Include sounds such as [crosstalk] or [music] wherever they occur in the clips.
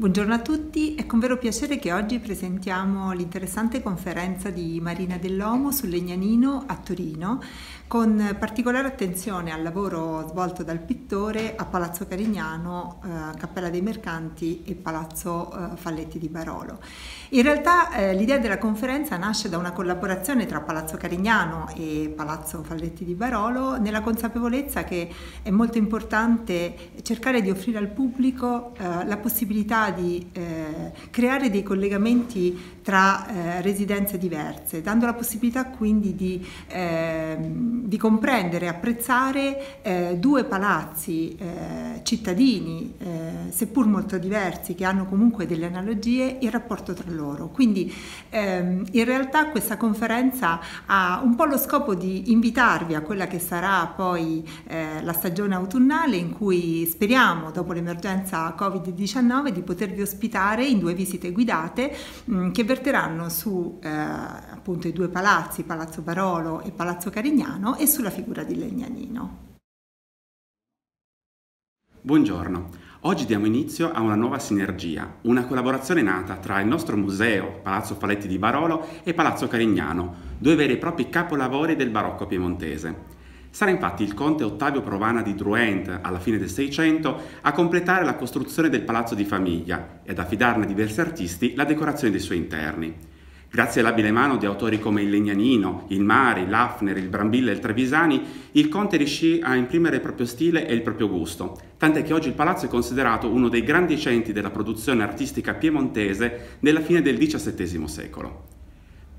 Buongiorno a tutti, è con vero piacere che oggi presentiamo l'interessante conferenza di Marina Dell'Omo sul Legnanino a Torino, con particolare attenzione al lavoro svolto dal pittore a Palazzo Carignano, eh, Cappella dei Mercanti e Palazzo eh, Falletti di Barolo. In realtà eh, l'idea della conferenza nasce da una collaborazione tra Palazzo Carignano e Palazzo Falletti di Barolo, nella consapevolezza che è molto importante cercare di offrire al pubblico eh, la possibilità di eh, creare dei collegamenti tra eh, residenze diverse, dando la possibilità quindi di, eh, di comprendere e apprezzare eh, due palazzi eh, cittadini, eh, seppur molto diversi, che hanno comunque delle analogie, il rapporto tra loro. Quindi ehm, in realtà questa conferenza ha un po' lo scopo di invitarvi a quella che sarà poi la stagione autunnale in cui speriamo, dopo l'emergenza Covid-19, di poter potervi ospitare in due visite guidate mh, mm, che verteranno su eh, appunto i due palazzi, Palazzo Barolo e Palazzo Carignano e sulla figura di Legnanino. Buongiorno. Oggi diamo inizio a una nuova sinergia, una collaborazione nata tra il nostro museo, Palazzo Paletti di Barolo, e Palazzo Carignano, due veri e propri capolavori del barocco piemontese. Sarà infatti il conte Ottavio Provana di Druent, alla fine del Seicento, a completare la costruzione del palazzo di famiglia e ad affidarne a diversi artisti la decorazione dei suoi interni. Grazie all'abile mano di autori come il Legnanino, il Mari, l'Afner, il Brambilla e il Trevisani, il conte riuscì a imprimere il proprio stile e il proprio gusto, tant'è che oggi il palazzo è considerato uno dei grandi centri della produzione artistica piemontese della fine del XVII secolo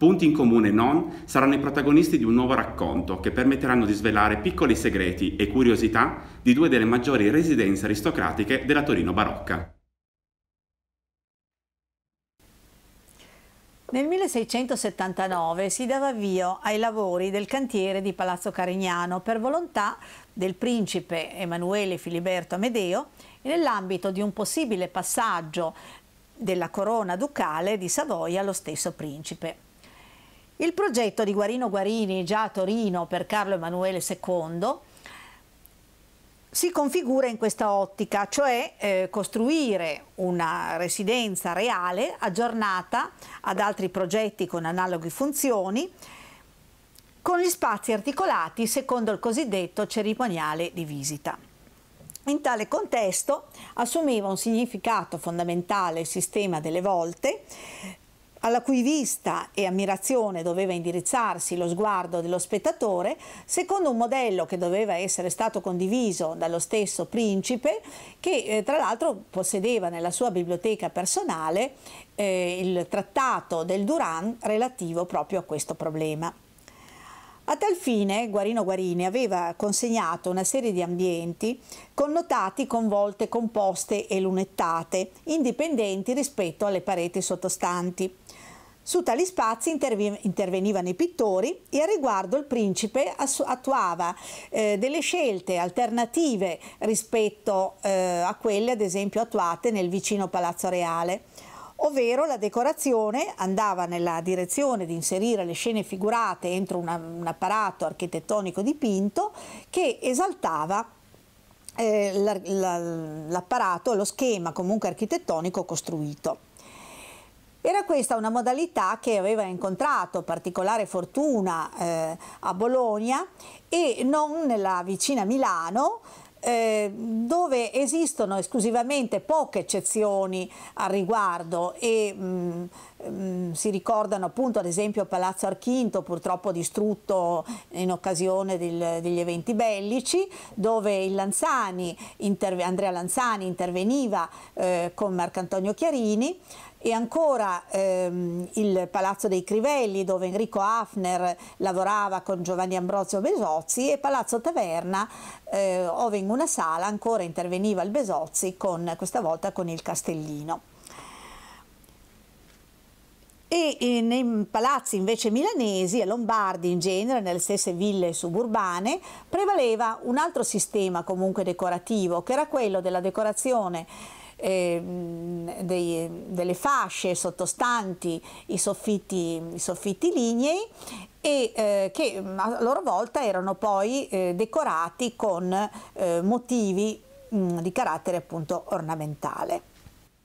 punti in comune e non, saranno i protagonisti di un nuovo racconto che permetteranno di svelare piccoli segreti e curiosità di due delle maggiori residenze aristocratiche della Torino barocca. Nel 1679 si dava avvio ai lavori del cantiere di Palazzo Carignano per volontà del principe Emanuele Filiberto Amedeo e nell'ambito di un possibile passaggio della corona ducale di Savoia allo stesso principe. Il progetto di Guarino Guarini, già a Torino per Carlo Emanuele II, si configura in questa ottica, cioè eh, costruire una residenza reale aggiornata ad altri progetti con analoghe funzioni, con gli spazi articolati secondo il cosiddetto cerimoniale di visita. In tale contesto assumeva un significato fondamentale il sistema delle volte, alla cui vista e ammirazione doveva indirizzarsi lo sguardo dello spettatore, secondo un modello che doveva essere stato condiviso dallo stesso principe, che eh, tra l'altro possedeva nella sua biblioteca personale eh, il trattato del Duran relativo proprio a questo problema. A tal fine Guarino Guarini aveva consegnato una serie di ambienti connotati con volte composte e lunettate, indipendenti rispetto alle pareti sottostanti. Su tali spazi intervenivano i pittori e a riguardo il principe attuava eh, delle scelte alternative rispetto eh, a quelle ad esempio attuate nel vicino Palazzo Reale, ovvero la decorazione andava nella direzione di inserire le scene figurate entro una, un apparato architettonico dipinto che esaltava eh, l'apparato, lo schema comunque architettonico costruito. Era questa una modalità che aveva incontrato particolare fortuna eh, a Bologna e non nella vicina Milano, eh, dove esistono esclusivamente poche eccezioni al riguardo e mh, mm, mh, mm, si ricordano appunto ad esempio Palazzo Archinto purtroppo distrutto in occasione del, degli eventi bellici dove Lanzani, Andrea Lanzani interveniva eh, con Marcantonio Chiarini e ancora ehm, il Palazzo dei Crivelli dove Enrico Hafner lavorava con Giovanni Ambrosio Besozzi e Palazzo Taverna eh, dove in una sala ancora interveniva il Besozzi con, questa volta con il Castellino. E, nei palazzi invece milanesi e lombardi in genere, nelle stesse ville suburbane, prevaleva un altro sistema comunque decorativo che era quello della decorazione eh, dei, delle fasce sottostanti i soffitti, i soffitti lignei e eh, che mm, a loro volta erano poi eh, decorati con eh, motivi mh, mm, di carattere appunto ornamentale.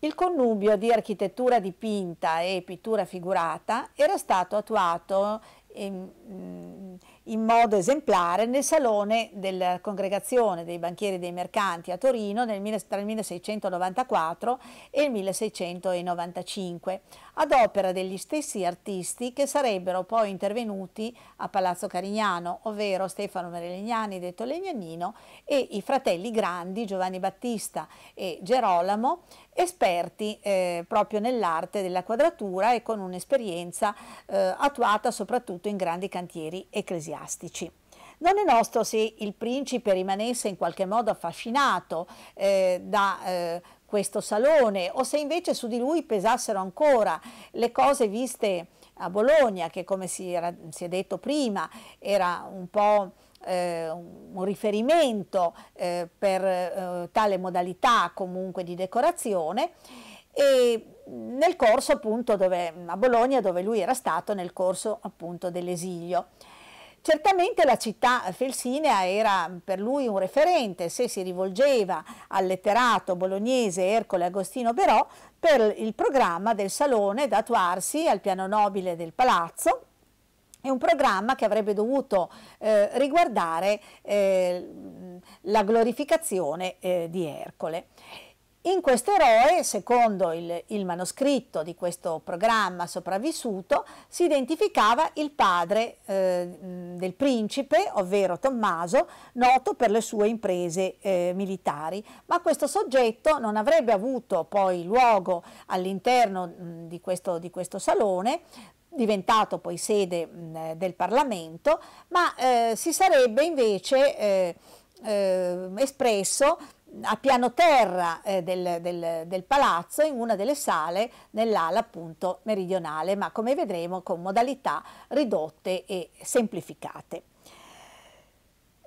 Il connubio di architettura dipinta e pittura figurata era stato attuato in, ehm, in in modo esemplare nel salone della congregazione dei banchieri e dei mercanti a Torino nel, tra il 1694 e il 1695, ad opera degli stessi artisti che sarebbero poi intervenuti a Palazzo Carignano, ovvero Stefano Merelignani detto Legnanino e i fratelli grandi Giovanni Battista e Gerolamo esperti eh, proprio nell'arte della quadratura e con un'esperienza eh, attuata soprattutto in grandi cantieri ecclesiastici. Non è nostro se il principe rimanesse in qualche modo affascinato eh, da eh, questo salone o se invece su di lui pesassero ancora le cose viste a Bologna che come si, era, si è detto prima era un po' eh, un riferimento eh, per eh, tale modalità comunque di decorazione e nel corso appunto dove, a Bologna dove lui era stato nel corso appunto dell'esilio. Certamente la città felsinea era per lui un referente, se si rivolgeva al letterato bolognese Ercole Agostino Però per il programma del salone da attuarsi al piano nobile del palazzo è un programma che avrebbe dovuto eh, riguardare eh, la glorificazione eh, di Ercole. In questo eroe, secondo il, il, manoscritto di questo programma sopravvissuto, si identificava il padre eh, del principe, ovvero Tommaso, noto per le sue imprese eh, militari, ma questo soggetto non avrebbe avuto poi luogo all'interno di, di questo salone diventato poi sede mh, del Parlamento, ma eh, si sarebbe invece eh, eh, espresso a piano terra eh, del, del, del, palazzo in una delle sale nell'ala appunto meridionale ma come vedremo con modalità ridotte e semplificate.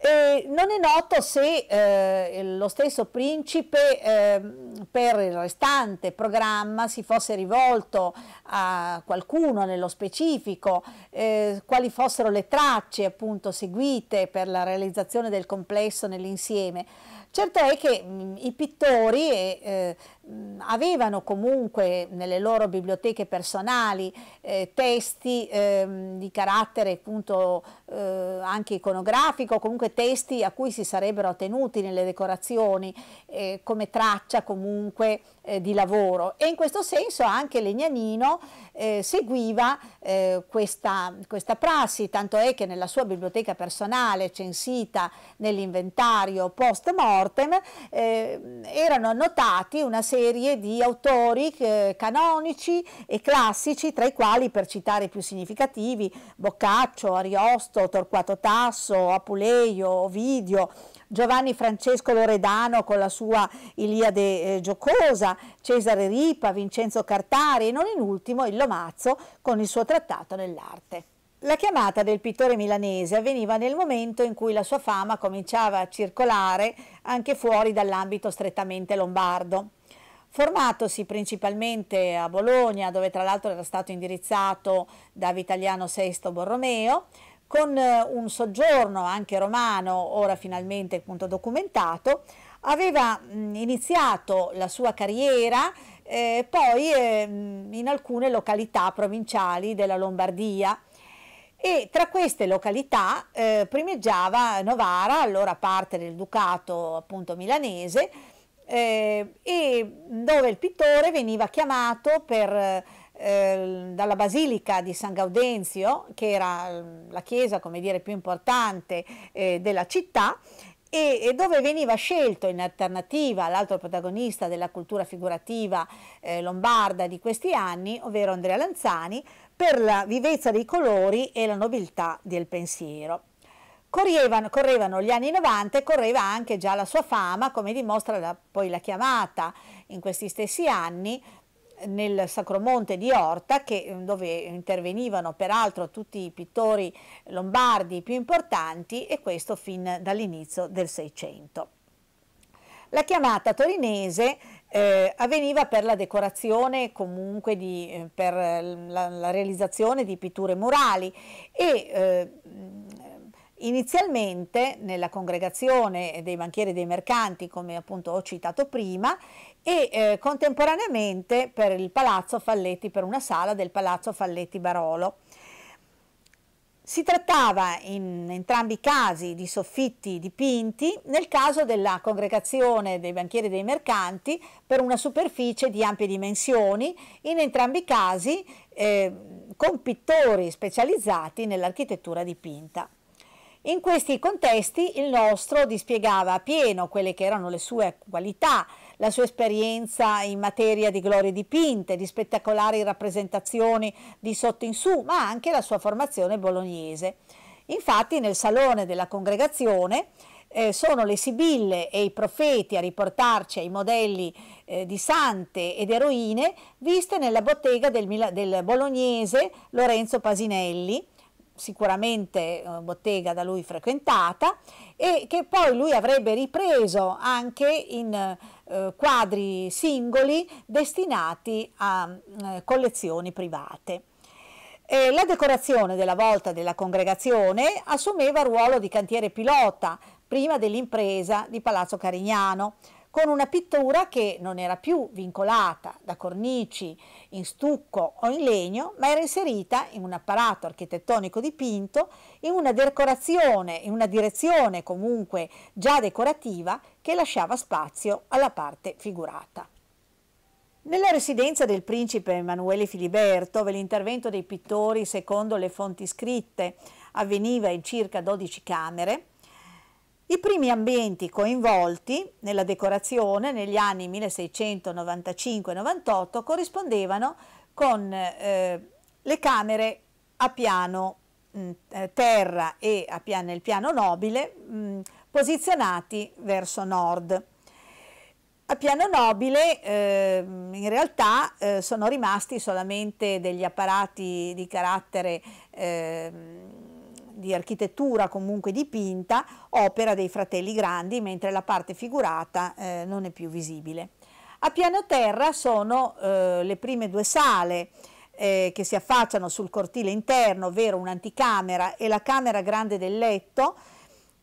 E non è noto se eh, lo stesso principe eh, per il restante programma si fosse rivolto a qualcuno nello specifico, eh, quali fossero le tracce appunto seguite per la realizzazione del complesso nell'insieme Certo è che mh, i pittori e eh, eh avevano comunque nelle loro biblioteche personali eh, testi eh, di carattere appunto eh, anche iconografico, comunque testi a cui si sarebbero tenuti nelle decorazioni eh, come traccia comunque eh, di lavoro e in questo senso anche Legnanino eh, seguiva questa, questa prassi, tanto è che nella sua biblioteca personale censita nell'inventario post mortem ehm, erano annotati una serie serie di autori eh, canonici e classici, tra i quali, per citare i più significativi, Boccaccio, Ariosto, Torquato Tasso, Apuleio, Ovidio, Giovanni Francesco Loredano con la sua Iliade eh, Giocosa, Cesare Ripa, Vincenzo Cartari e non in ultimo il Lomazzo con il suo trattato nell'arte. La chiamata del pittore milanese avveniva nel momento in cui la sua fama cominciava a circolare anche fuori dall'ambito strettamente lombardo. Formatosi principalmente a Bologna, dove tra l'altro era stato indirizzato da Vitaliano VI Borromeo, con eh, un soggiorno anche romano, ora finalmente appunto documentato, aveva iniziato la sua carriera eh, poi eh, in alcune località provinciali della Lombardia e tra queste località eh, primeggiava Novara, allora parte del ducato appunto milanese, eh, e dove il pittore veniva chiamato per, eh, dalla basilica di San Gaudenzio, che era mm, la chiesa dire, più importante eh, della città, e, e, dove veniva scelto in alternativa l'altro protagonista della cultura figurativa eh, lombarda di questi anni, ovvero Andrea Lanzani, per la vivezza dei colori e la nobiltà del pensiero. Correvano, correvano, gli anni 90 e correva anche già la sua fama, come dimostra la, poi la chiamata in questi stessi anni nel Sacromonte di Orta, che, eh, dove intervenivano peraltro tutti i pittori lombardi più importanti, e questo fin dall'inizio del Seicento. La chiamata torinese eh, avveniva per la decorazione, comunque di, eh, per la, la, realizzazione di pitture murali e eh, Inizialmente nella congregazione dei banchieri e dei mercanti, come appunto ho citato prima, e eh, contemporaneamente per il Palazzo Falletti, per una sala del Palazzo Falletti Barolo. Si trattava in entrambi i casi di soffitti dipinti, nel caso della congregazione dei banchieri e dei mercanti per una superficie di ampie dimensioni, in entrambi i casi eh, con pittori specializzati nell'architettura dipinta. In questi contesti il nostro dispiegava a pieno quelle che erano le sue qualità, la sua esperienza in materia di glorie dipinte, di spettacolari rappresentazioni di sotto in su, ma anche la sua formazione bolognese. Infatti nel salone della congregazione eh, sono le sibille e i profeti a riportarci ai modelli eh, di sante ed eroine viste nella bottega del, del bolognese Lorenzo Pasinelli, sicuramente eh, bottega da lui frequentata e che poi lui avrebbe ripreso anche in eh, quadri singoli destinati a eh, collezioni private. Eh, la decorazione della volta della congregazione assumeva il ruolo di cantiere pilota prima dell'impresa di Palazzo Carignano, con una pittura che non era più vincolata da cornici in stucco o in legno, ma era inserita in un apparato architettonico dipinto, in una decorazione, in una direzione comunque già decorativa che lasciava spazio alla parte figurata. Nella residenza del principe Emanuele Filiberto, dove l'intervento dei pittori secondo le fonti scritte avveniva in circa 12 camere, i primi ambienti coinvolti nella decorazione negli anni 1695-98 corrispondevano con eh, le camere a piano mh, mm, eh, terra e pian nel piano nobile mh, mm, posizionati verso nord. A piano nobile eh, in realtà eh, sono rimasti solamente degli apparati di carattere ehm, di architettura comunque dipinta, opera dei fratelli grandi, mentre la parte figurata eh, non è più visibile. A piano terra sono eh, le prime due sale eh, che si affacciano sul cortile interno, ovvero un'anticamera e la camera grande del letto,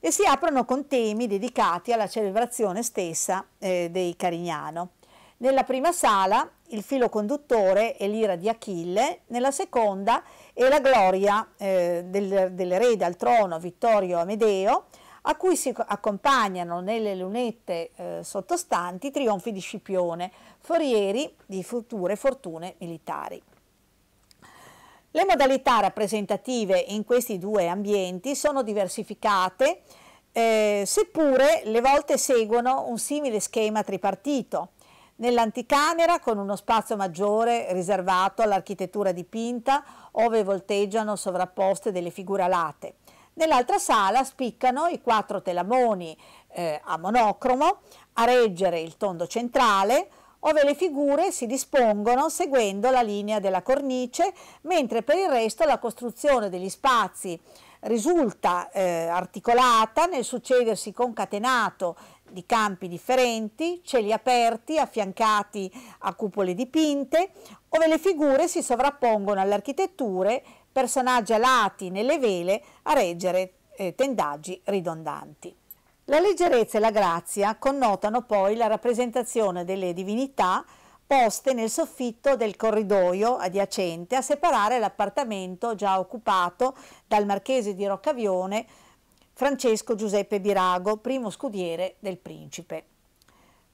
e si aprono con temi dedicati alla celebrazione stessa eh, dei Carignano. Nella prima sala il filo conduttore è l'ira di Achille, nella seconda è la gloria eh, del, dell'erede al trono Vittorio Amedeo, a cui si accompagnano nelle lunette eh, sottostanti i trionfi di Scipione, forieri di future fortune militari. Le modalità rappresentative in questi due ambienti sono diversificate, eh, seppure le volte seguono un simile schema tripartito, Nell'anticamera, con uno spazio maggiore riservato all'architettura dipinta, ove volteggiano sovrapposte delle figure alate. Nell'altra sala spiccano i quattro telamoni eh, a monocromo a reggere il tondo centrale, ove le figure si dispongono seguendo la linea della cornice, mentre per il resto la costruzione degli spazi risulta eh, articolata nel succedersi concatenato di campi differenti, cieli aperti affiancati a cupole dipinte, dove le figure si sovrappongono alle architetture, personaggi alati nelle vele a reggere eh, tendaggi ridondanti. La leggerezza e la grazia connotano poi la rappresentazione delle divinità poste nel soffitto del corridoio adiacente a separare l'appartamento già occupato dal marchese di Roccavione Francesco Giuseppe Birago, primo scudiere del principe.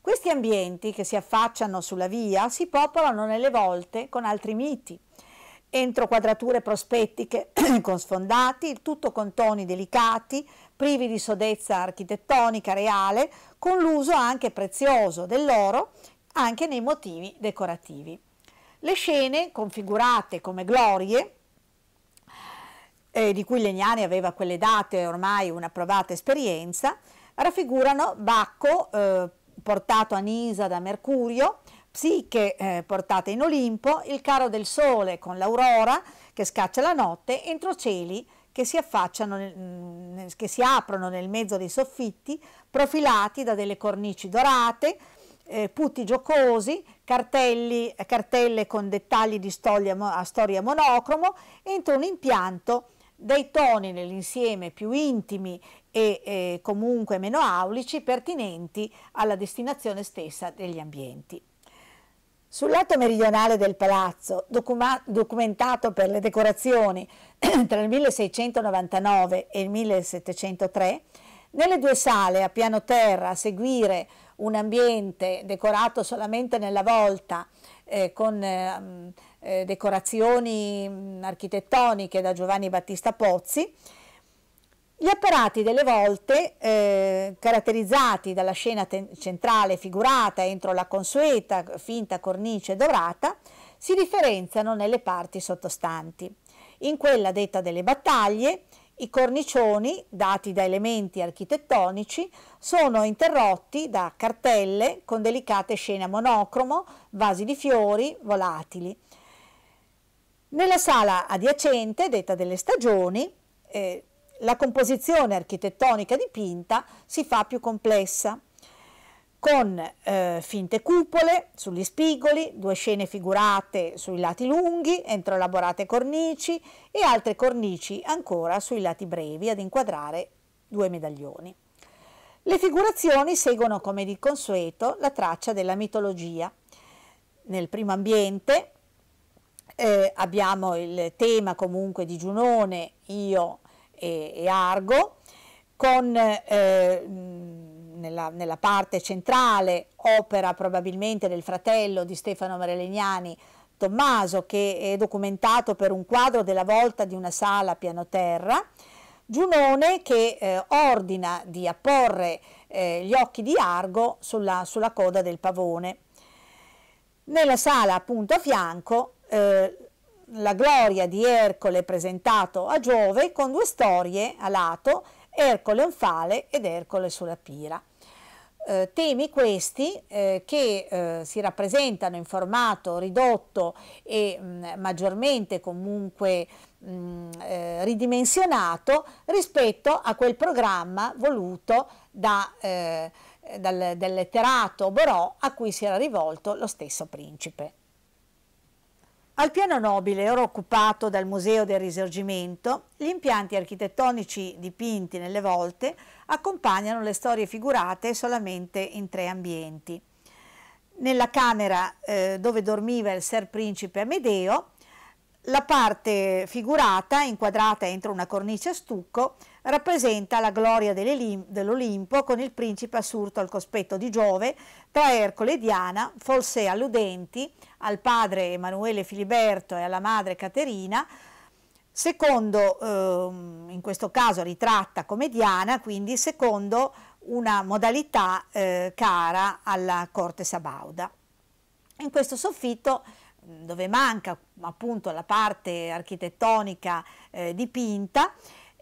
Questi ambienti che si affacciano sulla via si popolano nelle volte con altri miti, entro quadrature prospettiche [clears throat] con sfondati, il tutto con toni delicati, privi di sodezza architettonica reale, con l'uso anche prezioso dell'oro anche nei motivi decorativi. Le scene, configurate come glorie, eh, di cui Legnani aveva quelle date ormai una provata esperienza, raffigurano Bacco eh, portato a Nisa da Mercurio, Psiche eh, portata in Olimpo, il caro del sole con l'aurora che scaccia la notte, entro cieli che si, mm, nel, che si aprono nel mezzo dei soffitti, profilati da delle cornici dorate, eh, putti giocosi, cartelli, eh, cartelle con dettagli di storia, a storia monocromo, entro un impianto dei toni nell'insieme più intimi e eh, comunque meno aulici pertinenti alla destinazione stessa degli ambienti. Sul lato meridionale del palazzo, documentato per le decorazioni [clears throat] tra il 1699 e il 1703, nelle due sale a piano terra a seguire un ambiente decorato solamente nella volta eh, con eh, eh, decorazioni mm, architettoniche da Giovanni Battista Pozzi, gli apparati delle volte, eh, caratterizzati dalla scena centrale figurata entro la consueta finta cornice dorata, si differenziano nelle parti sottostanti. In quella detta delle battaglie, i cornicioni, dati da elementi architettonici, sono interrotti da cartelle con delicate scene a monocromo, vasi di fiori, volatili. Nella sala adiacente, detta delle stagioni, eh, la composizione architettonica dipinta si fa più complessa, con eh, finte cupole sugli spigoli, due scene figurate sui lati lunghi, entro elaborate cornici e altre cornici ancora sui lati brevi ad inquadrare due medaglioni. Le figurazioni seguono come di consueto la traccia della mitologia. Nel primo ambiente eh, abbiamo il tema comunque di Giunone, Io e, e Argo, con eh, nella, nella, parte centrale opera probabilmente del fratello di Stefano Marelegnani, Tommaso, che è documentato per un quadro della volta di una sala piano terra, Giunone che eh, ordina di apporre eh, gli occhi di Argo sulla, sulla coda del pavone. Nella sala appunto a fianco eh, la gloria di Ercole presentato a Giove con due storie a lato, Ercole Onfale ed Ercole sulla Pira. Eh, temi questi eh, che eh, si rappresentano in formato ridotto e mh, maggiormente comunque mh, eh, ridimensionato rispetto a quel programma voluto da, eh, dal, dal letterato Borò a cui si era rivolto lo stesso principe. Al piano nobile, ora occupato dal Museo del Risorgimento, gli impianti architettonici dipinti nelle volte accompagnano le storie figurate solamente in tre ambienti. Nella camera eh, dove dormiva il Ser Principe Amedeo, la parte figurata, inquadrata entro una cornice a stucco, rappresenta la gloria dell'Olimpo con il principe assurto al cospetto di Giove, tra Ercole e Diana, forse alludenti al padre Emanuele Filiberto e alla madre Caterina, secondo, eh, in questo caso ritratta come Diana, quindi secondo una modalità eh, cara alla corte sabauda. In questo soffitto dove manca appunto la parte architettonica eh, dipinta,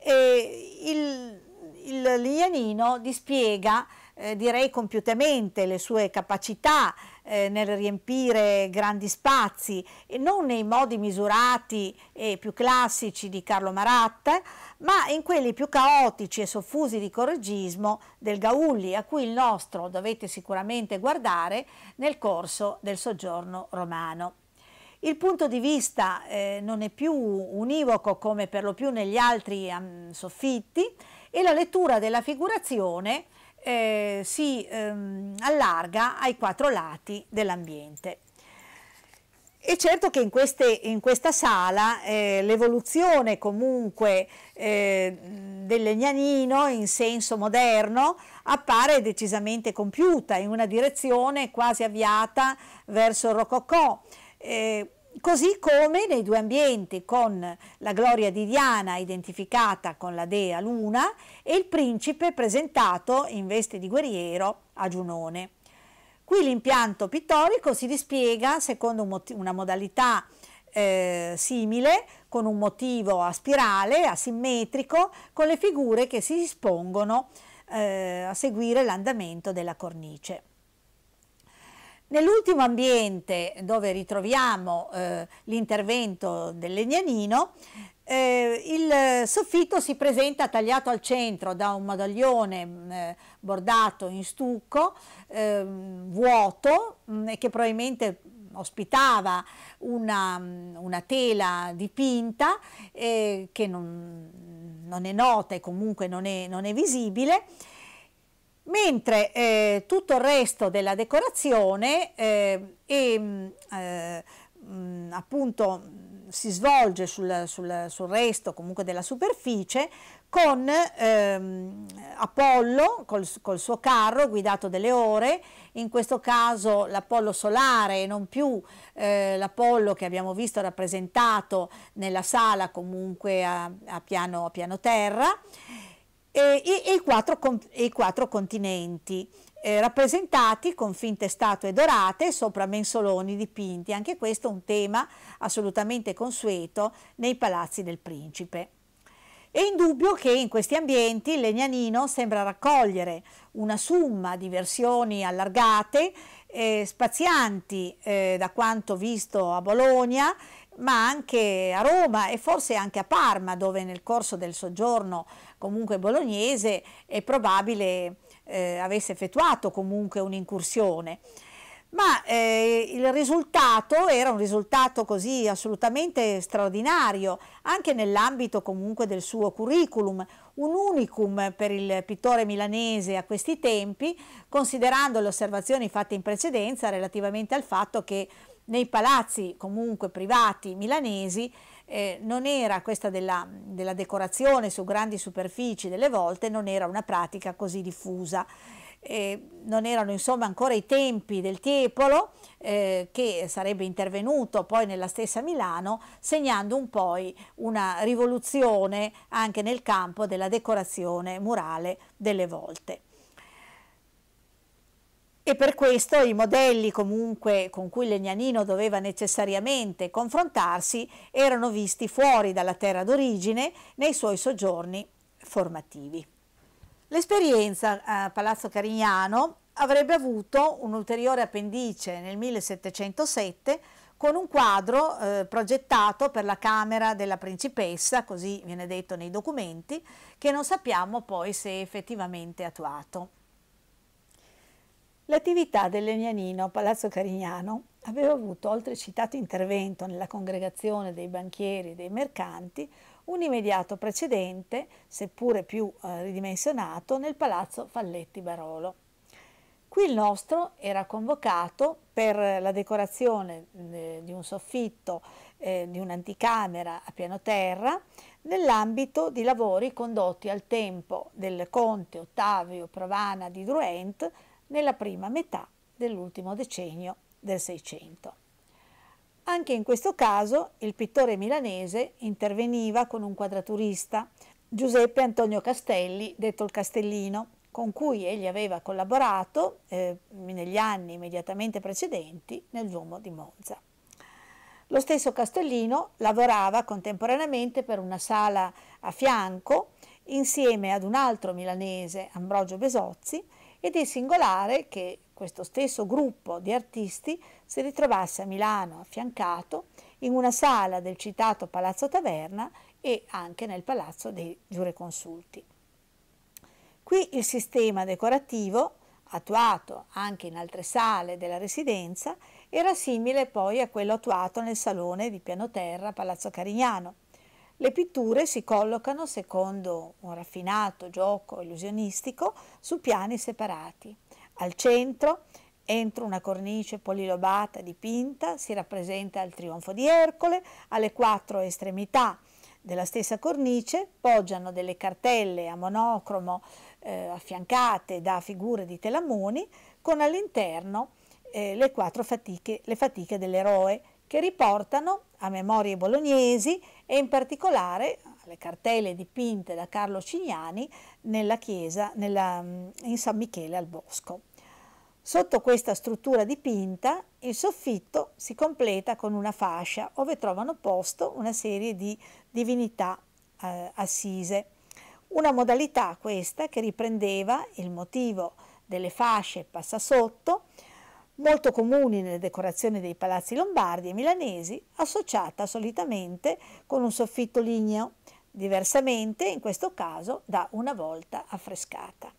il, il Lignanino dispiega eh, direi compiutamente le sue capacità eh, nel riempire grandi spazi, e non nei modi misurati e più classici di Carlo Marat, ma in quelli più caotici e soffusi di correggismo del Gaulli, a cui il nostro dovete sicuramente guardare nel corso del soggiorno romano. Il punto di vista eh, non è più univoco come per lo più negli altri um, soffitti e la lettura della figurazione eh, si ehm, allarga ai quattro lati dell'ambiente. E certo che in, queste, in questa sala eh, l'evoluzione comunque eh, del legnanino in senso moderno appare decisamente compiuta in una direzione quasi avviata verso il rococò eh, così come nei due ambienti con la gloria di Diana identificata con la dea Luna e il principe presentato in veste di guerriero a Giunone. Qui l'impianto pittorico si dispiega secondo una modalità eh, simile con un motivo a spirale, asimmetrico, con le figure che si dispongono eh, a seguire l'andamento della cornice. Nell'ultimo ambiente dove ritroviamo eh, l'intervento dell'Egnanino, eh, il soffitto si presenta tagliato al centro da un medaglione mm, eh, bordato in stucco, ehm, vuoto, mh, mm, che probabilmente ospitava una, mm, una tela dipinta eh, che non, non, è nota e comunque non è, non è visibile, mentre eh, tutto il resto della decorazione eh, e, mm, eh, mm, appunto si svolge sul, sul, sul, resto comunque della superficie con ehm, Apollo col, col, suo carro guidato delle ore, in questo caso l'Apollo solare e non più eh, l'Apollo che abbiamo visto rappresentato nella sala comunque a, a, piano, a piano terra e, e, e, i, quattro, e i quattro continenti. Eh, rappresentati con finte statue dorate sopra mensoloni dipinti, anche questo è un tema assolutamente consueto nei palazzi del principe. È indubbio che in questi ambienti Legnanino sembra raccogliere una somma di versioni allargate, eh, spazianti eh, da quanto visto a Bologna ma anche a Roma e forse anche a Parma, dove nel corso del soggiorno comunque bolognese è probabile eh, avesse effettuato comunque un'incursione. Ma eh, il risultato era un risultato così assolutamente straordinario, anche nell'ambito comunque del suo curriculum, un unicum per il pittore milanese a questi tempi, considerando le osservazioni fatte in precedenza relativamente al fatto che nei palazzi comunque privati milanesi eh, non era questa della, della, decorazione su grandi superfici delle volte, non era una pratica così diffusa. Eh, non erano insomma ancora i tempi del Tiepolo eh, che sarebbe intervenuto poi nella stessa Milano segnando un poi una rivoluzione anche nel campo della decorazione murale delle volte e per questo i modelli comunque con cui Legnanino doveva necessariamente confrontarsi erano visti fuori dalla terra d'origine nei suoi soggiorni formativi. L'esperienza a Palazzo Carignano avrebbe avuto un ulteriore appendice nel 1707 con un quadro eh, progettato per la camera della principessa, così viene detto nei documenti, che non sappiamo poi se effettivamente attuato. L'attività del Legnanino Palazzo Carignano aveva avuto, oltre citato intervento nella congregazione dei banchieri e dei mercanti, un immediato precedente, seppure più eh, ridimensionato, nel Palazzo Falletti Barolo. Qui il nostro era convocato per la decorazione eh, di un soffitto eh, di un'anticamera a piano terra nell'ambito di lavori condotti al tempo del conte Ottavio Provana di Druent nella prima metà dell'ultimo decennio del Seicento. Anche in questo caso il pittore milanese interveniva con un quadraturista, Giuseppe Antonio Castelli, detto il Castellino, con cui egli aveva collaborato eh, negli anni immediatamente precedenti nel Duomo di Monza. Lo stesso Castellino lavorava contemporaneamente per una sala a fianco insieme ad un altro milanese, Ambrogio Besozzi, ed è singolare che questo stesso gruppo di artisti si ritrovasse a Milano affiancato in una sala del citato Palazzo Taverna e anche nel Palazzo dei Giureconsulti. Qui il sistema decorativo, attuato anche in altre sale della residenza, era simile poi a quello attuato nel salone di pianoterra Palazzo Carignano le pitture si collocano, secondo un raffinato gioco illusionistico, su piani separati. Al centro, entro una cornice polilobata dipinta, si rappresenta il trionfo di Ercole, alle quattro estremità della stessa cornice poggiano delle cartelle a monocromo eh, affiancate da figure di telamoni con all'interno eh, le quattro fatiche, le fatiche dell'eroe che riportano a memorie bolognesi e in particolare alle cartelle dipinte da Carlo Cignani nella chiesa nella, in San Michele al Bosco. Sotto questa struttura dipinta il soffitto si completa con una fascia dove trovano posto una serie di divinità eh, assise. Una modalità questa che riprendeva il motivo delle fasce passa sotto molto comuni nelle decorazioni dei palazzi lombardi e milanesi, associata solitamente con un soffitto ligneo, diversamente in questo caso da una volta affrescata.